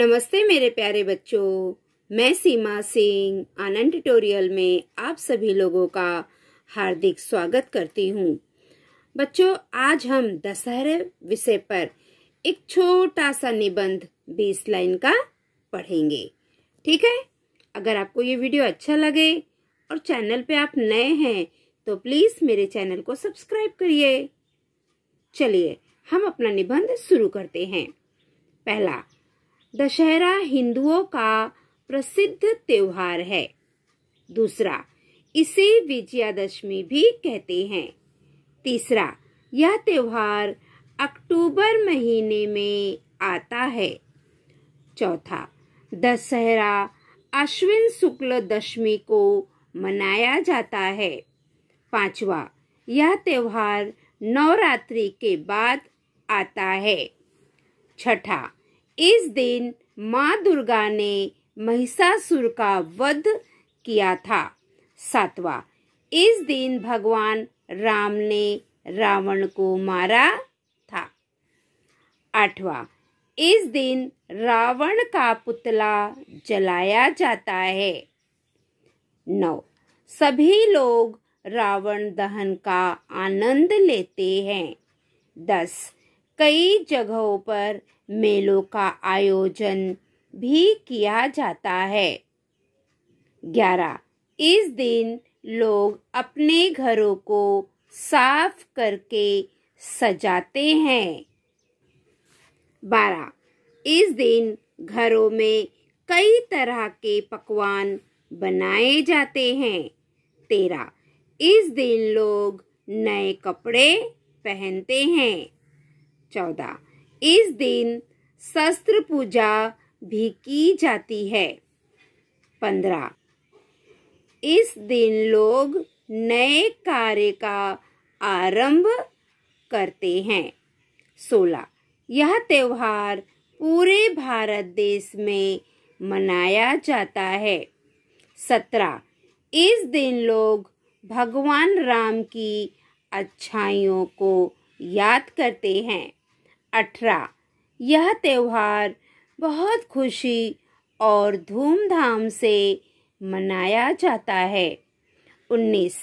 नमस्ते मेरे प्यारे बच्चों मैं सीमा सिंह आनंद ट्यूटोरियल में आप सभी लोगों का हार्दिक स्वागत करती हूँ बच्चों आज हम दशहरे विषय पर एक छोटा सा निबंध बीस लाइन का पढ़ेंगे ठीक है अगर आपको ये वीडियो अच्छा लगे और चैनल पे आप नए हैं तो प्लीज़ मेरे चैनल को सब्सक्राइब करिए चलिए हम अपना निबंध शुरू करते हैं पहला दशहरा हिंदुओं का प्रसिद्ध त्योहार है दूसरा इसे विजयादशमी भी कहते हैं तीसरा यह त्योहार अक्टूबर महीने में आता है चौथा दशहरा अश्विन शुक्ल दशमी को मनाया जाता है पांचवा यह त्योहार नवरात्रि के बाद आता है छठा इस दिन माँ दुर्गा ने महिषासुर का वध किया था सातवा इस दिन भगवान राम ने रावण को मारा था आठवा इस दिन रावण का पुतला जलाया जाता है नौ सभी लोग रावण दहन का आनंद लेते हैं दस कई जगहों पर मेलों का आयोजन भी किया जाता है ग्यारह इस दिन लोग अपने घरों को साफ करके सजाते हैं बारह इस दिन घरों में कई तरह के पकवान बनाए जाते हैं तेरह इस दिन लोग नए कपड़े पहनते हैं चौदह इस दिन शस्त्र पूजा भी की जाती है पंद्रह इस दिन लोग नए कार्य का आरंभ करते हैं सोलह यह त्यौहार पूरे भारत देश में मनाया जाता है सत्रह इस दिन लोग भगवान राम की अच्छाइयों को याद करते हैं अठारह यह त्यौहार बहुत खुशी और धूमधाम से मनाया जाता है उन्नीस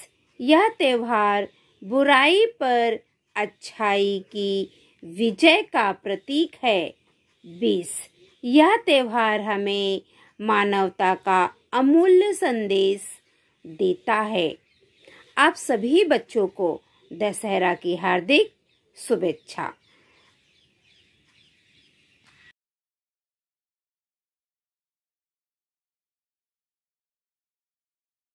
यह त्यौहार बुराई पर अच्छाई की विजय का प्रतीक है बीस यह त्यौहार हमें मानवता का अमूल्य संदेश देता है आप सभी बच्चों को दशहरा की हार्दिक शुभेच्छा